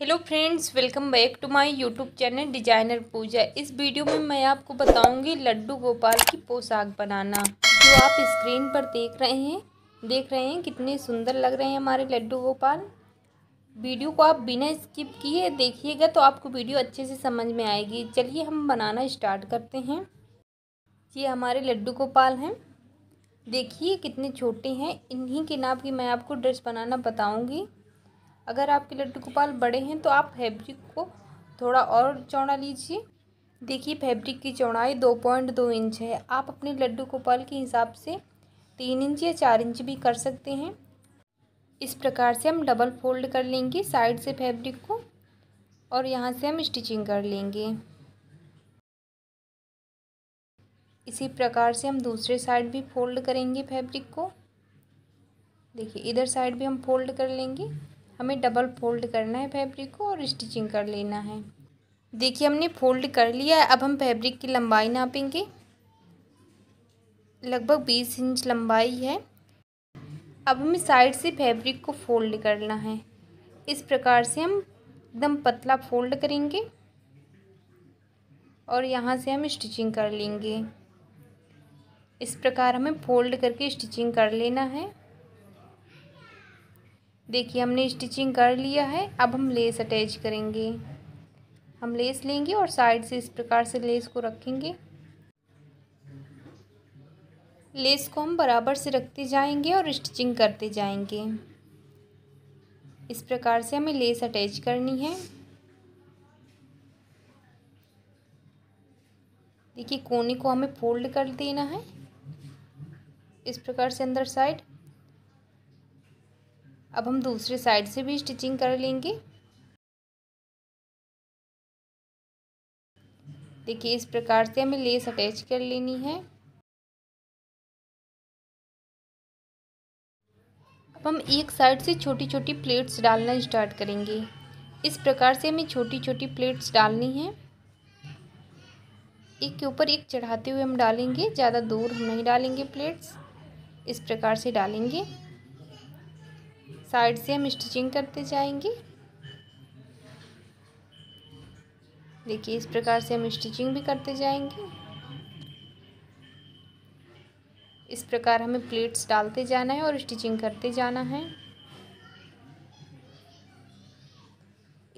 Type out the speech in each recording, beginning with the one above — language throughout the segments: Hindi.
hello friends welcome back to my YouTube channel designer Pooja इस वीडियो में मैं आपको बताऊंगी लड्डू गोपाल की पोशाक बनाना जो आप स्क्रीन पर देख रहे हैं देख रहे हैं कितने सुंदर लग रहे हैं हमारे लड्डू गोपाल वीडियो को आप बिना स्किप किए देखिएगा तो आपको वीडियो अच्छे से समझ में आएगी चलिए हम बनाना इस्टार्ट करते हैं ये हमारे लड्डू गोपाल हैं देखिए कितने छोटे हैं इन्हीं के नाप की मैं आपको ड्रेस बनाना बताऊँगी अगर आपके लड्डू गोपाल बड़े हैं तो आप फैब्रिक को थोड़ा और चौड़ा लीजिए देखिए फैब्रिक की चौड़ाई दो पॉइंट दो इंच है आप अपने लड्डू गोपाल के हिसाब से तीन इंच या चार इंच भी कर सकते हैं इस प्रकार से हम डबल फोल्ड कर लेंगे साइड से फैब्रिक को और यहाँ से हम स्टिचिंग कर लेंगे इसी प्रकार से हम दूसरे साइड भी फोल्ड करेंगे फैब्रिक को देखिए इधर साइड भी हम फोल्ड कर लेंगे हमें डबल फोल्ड करना है फैब्रिक को और स्टिचिंग कर लेना है देखिए हमने फोल्ड कर लिया है अब हम फैब्रिक की लंबाई नापेंगे लगभग बीस इंच लंबाई है अब हमें साइड से फैब्रिक को फोल्ड करना है इस प्रकार से हम एकदम पतला फोल्ड करेंगे और यहाँ से हम स्टिचिंग कर लेंगे इस प्रकार हमें फोल्ड करके स्टिचिंग कर लेना है देखिए हमने स्टिचिंग कर लिया है अब हम लेस अटैच करेंगे हम लेस लेंगे और साइड से इस प्रकार से लेस को रखेंगे लेस को हम बराबर से रखते जाएंगे और स्टिचिंग करते जाएंगे इस प्रकार से हमें लेस अटैच करनी है देखिए कोने को हमें फोल्ड कर देना है इस प्रकार से अंदर साइड अब हम दूसरी साइड से भी स्टिचिंग कर लेंगे देखिए इस प्रकार से हमें लेस अटैच कर लेनी है अब हम एक साइड से छोटी छोटी प्लेट्स डालना स्टार्ट करेंगे इस प्रकार से हमें छोटी छोटी प्लेट्स डालनी है एक के ऊपर एक चढ़ाते हुए हम डालेंगे ज़्यादा दूर हम नहीं डालेंगे प्लेट्स इस प्रकार से डालेंगे साइड से हम स्टिचिंग करते जाएंगे देखिए इस प्रकार से हम स्टिचिंग भी करते जाएंगे इस प्रकार हमें प्लेट्स डालते जाना है और स्टिचिंग करते जाना है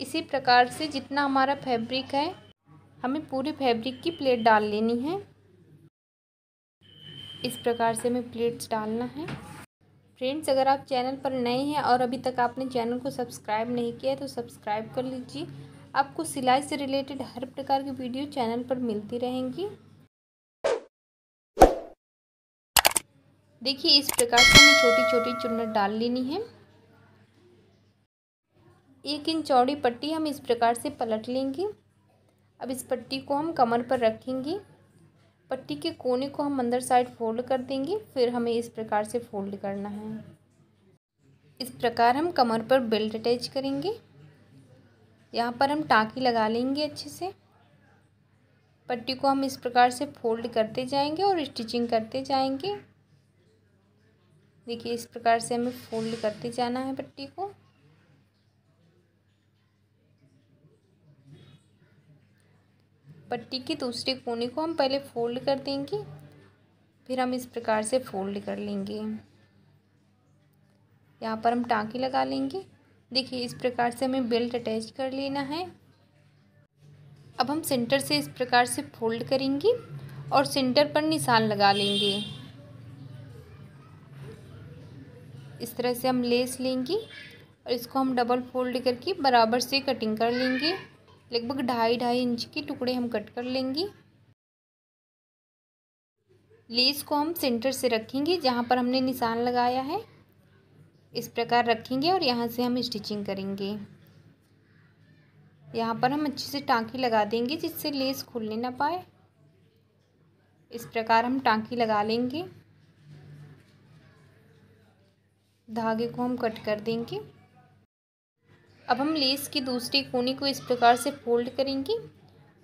इसी प्रकार से जितना हमारा फैब्रिक है हमें पूरे फैब्रिक की प्लेट डाल लेनी है इस प्रकार से हमें प्लेट्स डालना है फ्रेंड्स अगर आप चैनल पर नए हैं और अभी तक आपने चैनल को सब्सक्राइब नहीं किया है तो सब्सक्राइब कर लीजिए आपको सिलाई से रिलेटेड हर प्रकार की वीडियो चैनल पर मिलती रहेंगी देखिए इस प्रकार से हमें छोटी छोटी चुन्नट डाल लेनी है एक इंच चौड़ी पट्टी हम इस प्रकार से पलट लेंगे अब इस पट्टी को हम कमर पर रखेंगे पट्टी के कोने को हम अंदर साइड फोल्ड कर देंगे फिर हमें इस प्रकार से फोल्ड करना है इस प्रकार हम कमर पर बेल्ट अटैच करेंगे यहाँ पर हम टाँकी लगा लेंगे अच्छे से पट्टी को हम इस प्रकार से फोल्ड करते जाएंगे और स्टिचिंग करते जाएंगे देखिए इस प्रकार से हमें फोल्ड करते जाना है पट्टी को पट्टी की दूसरे कोने को हम पहले फोल्ड कर देंगे फिर हम इस प्रकार से फोल्ड कर लेंगे यहाँ पर हम टाँकी लगा लेंगे देखिए इस प्रकार से हमें बेल्ट अटैच कर लेना है अब हम सेंटर से इस प्रकार से फोल्ड करेंगे और सेंटर पर निशान लगा लेंगे इस तरह से हम लेस लेंगे और इसको हम डबल फोल्ड करके बराबर से कटिंग कर लेंगे लगभग ढाई ढाई इंच के टुकड़े हम कट कर लेंगे लेस को हम सेंटर से रखेंगे जहाँ पर हमने निशान लगाया है इस प्रकार रखेंगे और यहाँ से हम स्टिचिंग करेंगे यहाँ पर हम अच्छे से टाँकी लगा देंगे जिससे लेस खुलने ना पाए इस प्रकार हम टाँकी लगा लेंगे धागे को हम कट कर देंगे अब हम लेस की दूसरी कोने को इस प्रकार से फोल्ड करेंगे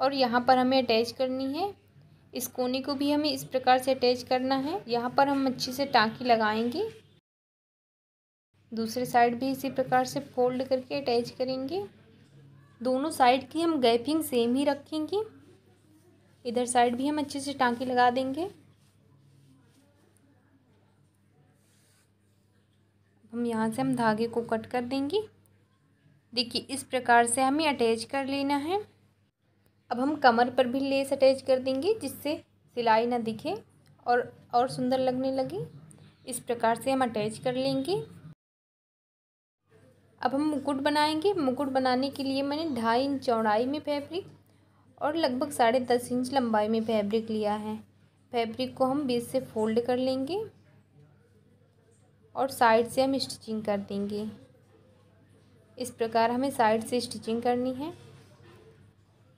और यहाँ पर हमें अटैच करनी है इस कोने को भी हमें इस प्रकार से अटैच करना है यहाँ पर हम अच्छे से टाँकी लगाएंगे दूसरे साइड भी इसी प्रकार से फोल्ड करके अटैच करेंगे दोनों साइड की हम गैपिंग सेम ही रखेंगे इधर साइड भी हम अच्छे से टाँकी लगा देंगे हम यहाँ से हम धागे को कट कर देंगे देखिए इस प्रकार से हमें अटैच कर लेना है अब हम कमर पर भी लेस अटैच कर देंगे जिससे सिलाई ना दिखे और और सुंदर लगने लगे इस प्रकार से हम अटैच कर लेंगे अब हम मुकुट बनाएंगे मुकुट बनाने के लिए मैंने ढाई इंच चौड़ाई में फैब्रिक और लगभग साढ़े दस इंच लंबाई में फैब्रिक लिया है फैब्रिक को हम बीच से फोल्ड कर लेंगे और साइड से हम स्टिचिंग कर देंगे इस प्रकार हमें साइड से स्टिचिंग करनी है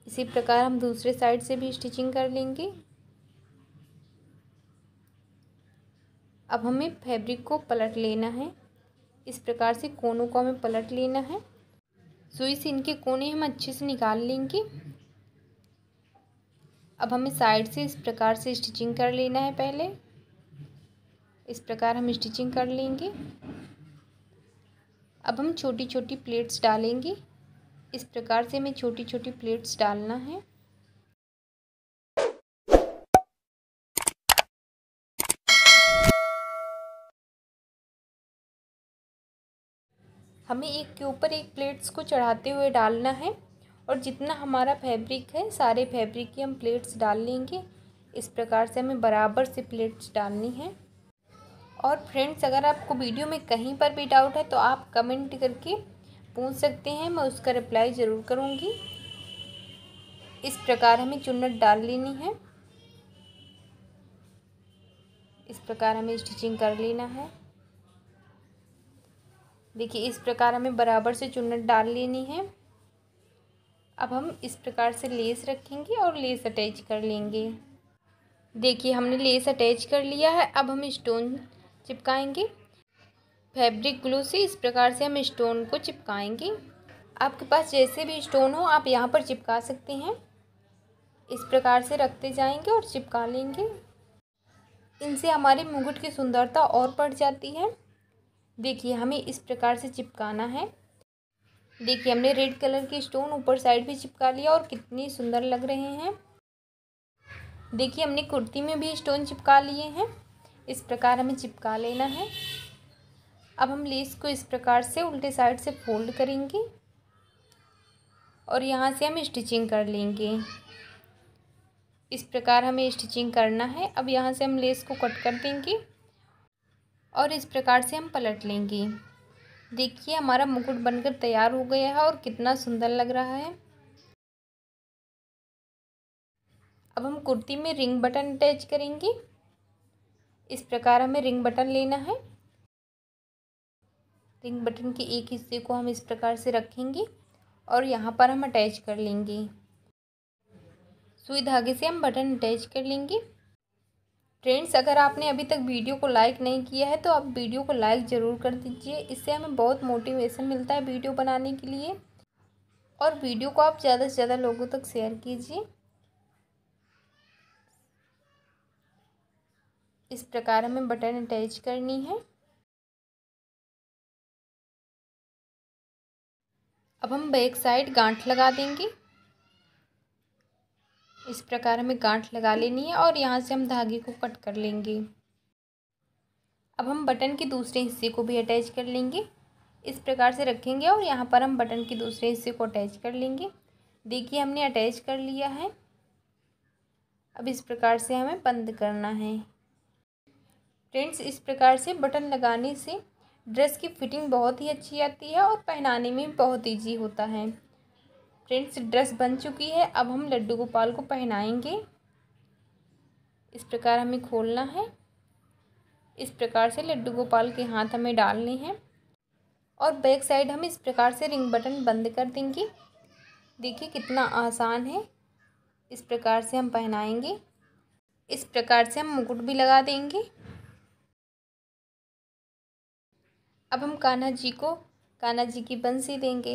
इसी प्रकार हम दूसरे साइड से भी स्टिचिंग कर लेंगे अब हमें फैब्रिक को पलट लेना है इस प्रकार से कोनों को हमें पलट लेना है सुई से इनके कोने हम अच्छे से निकाल लेंगे अब हमें साइड से इस प्रकार से स्टिचिंग कर लेना है पहले इस प्रकार हम स्टिचिंग कर लेंगे अब हम छोटी छोटी प्लेट्स डालेंगे इस प्रकार से हमें छोटी छोटी प्लेट्स डालना है हमें एक के ऊपर एक प्लेट्स को चढ़ाते हुए डालना है और जितना हमारा फैब्रिक है सारे फैब्रिक की हम प्लेट्स डाल लेंगे इस प्रकार से हमें बराबर से प्लेट्स डालनी है और फ्रेंड्स अगर आपको वीडियो में कहीं पर भी डाउट है तो आप कमेंट करके पूछ सकते हैं मैं उसका रिप्लाई ज़रूर करूँगी इस प्रकार हमें चुन्नट डाल लेनी है इस प्रकार हमें स्टिचिंग कर लेना है देखिए इस प्रकार हमें बराबर से चुन्नट डाल लेनी है अब हम इस प्रकार से लेस रखेंगे और लेस अटैच कर लेंगे देखिए हमने लेस अटैच कर लिया है अब हम स्टोन चिपकाएंगे फैब्रिक ग्लू से इस प्रकार से हम स्टोन को चिपकाएंगे आपके पास जैसे भी स्टोन हो आप यहाँ पर चिपका सकते हैं इस प्रकार से रखते जाएंगे और चिपका लेंगे इनसे हमारे मुकुट की सुंदरता और बढ़ जाती है देखिए हमें इस प्रकार से चिपकाना है देखिए हमने रेड कलर के स्टोन ऊपर साइड भी चिपका लिया और कितनी सुंदर लग रहे हैं देखिए हमने कुर्ती में भी स्टोन चिपका लिए हैं इस प्रकार हमें चिपका लेना है अब हम लेस को इस प्रकार से उल्टे साइड से फोल्ड करेंगे और यहाँ से हम स्टिचिंग कर लेंगे इस प्रकार हमें स्टिचिंग करना है अब यहाँ से हम लेस को कट कर देंगे और इस प्रकार से हम पलट लेंगे देखिए हमारा मुकुट बनकर तैयार हो गया है और कितना सुंदर लग रहा है अब हम कुर्ती में रिंग बटन अटैच करेंगे इस प्रकार हमें रिंग बटन लेना है रिंग बटन के एक हिस्से को हम इस प्रकार से रखेंगे और यहाँ पर हम अटैच कर लेंगे सुई धागे से हम बटन अटैच कर लेंगे फ्रेंड्स अगर आपने अभी तक वीडियो को लाइक नहीं किया है तो आप वीडियो को लाइक ज़रूर कर दीजिए इससे हमें बहुत मोटिवेशन मिलता है वीडियो बनाने के लिए और वीडियो को आप ज़्यादा से ज़्यादा लोगों तक शेयर कीजिए इस प्रकार हमें बटन अटैच करनी है अब हम बैक साइड गांठ लगा देंगे इस प्रकार हमें गांठ लगा लेनी है और यहाँ से हम धागे को कट कर लेंगे अब हम बटन के दूसरे हिस्से को भी अटैच कर लेंगे इस प्रकार से रखेंगे और यहाँ पर हम बटन के दूसरे हिस्से को अटैच कर लेंगे देखिए हमने अटैच कर लिया है अब इस प्रकार से हमें बंद करना है फ्रेंड्स इस प्रकार से बटन लगाने से ड्रेस की फिटिंग बहुत ही अच्छी आती है और पहनाने में बहुत ईजी होता है फ्रेंड्स ड्रेस बन चुकी है अब हम लड्डू गोपाल को पहनाएंगे इस प्रकार हमें खोलना है इस प्रकार से लड्डू गोपाल के हाथ हमें डालने हैं और बैक साइड हम इस प्रकार से रिंग बटन बंद कर देंगे देखिए कितना आसान है इस प्रकार से हम पहनाएंगे इस प्रकार से हम मुकुट भी लगा देंगे अब हम कान्हा जी को कान्हा जी की बंसी देंगे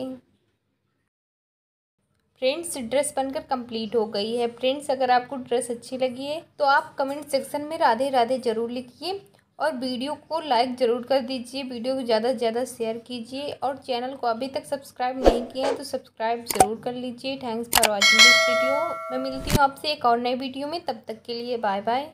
फ्रेंड्स ड्रेस बनकर कंप्लीट हो गई है फ्रेंड्स अगर आपको ड्रेस अच्छी लगी है तो आप कमेंट सेक्शन में राधे राधे ज़रूर लिखिए और वीडियो को लाइक ज़रूर कर दीजिए वीडियो को ज़्यादा से ज़्यादा शेयर कीजिए और चैनल को अभी तक सब्सक्राइब नहीं किया है तो सब्सक्राइब ज़रूर कर लीजिए thanks for watching this video मैं मिलती हूँ आपसे एक और नए वीडियो में तब तक के लिए बाय बाय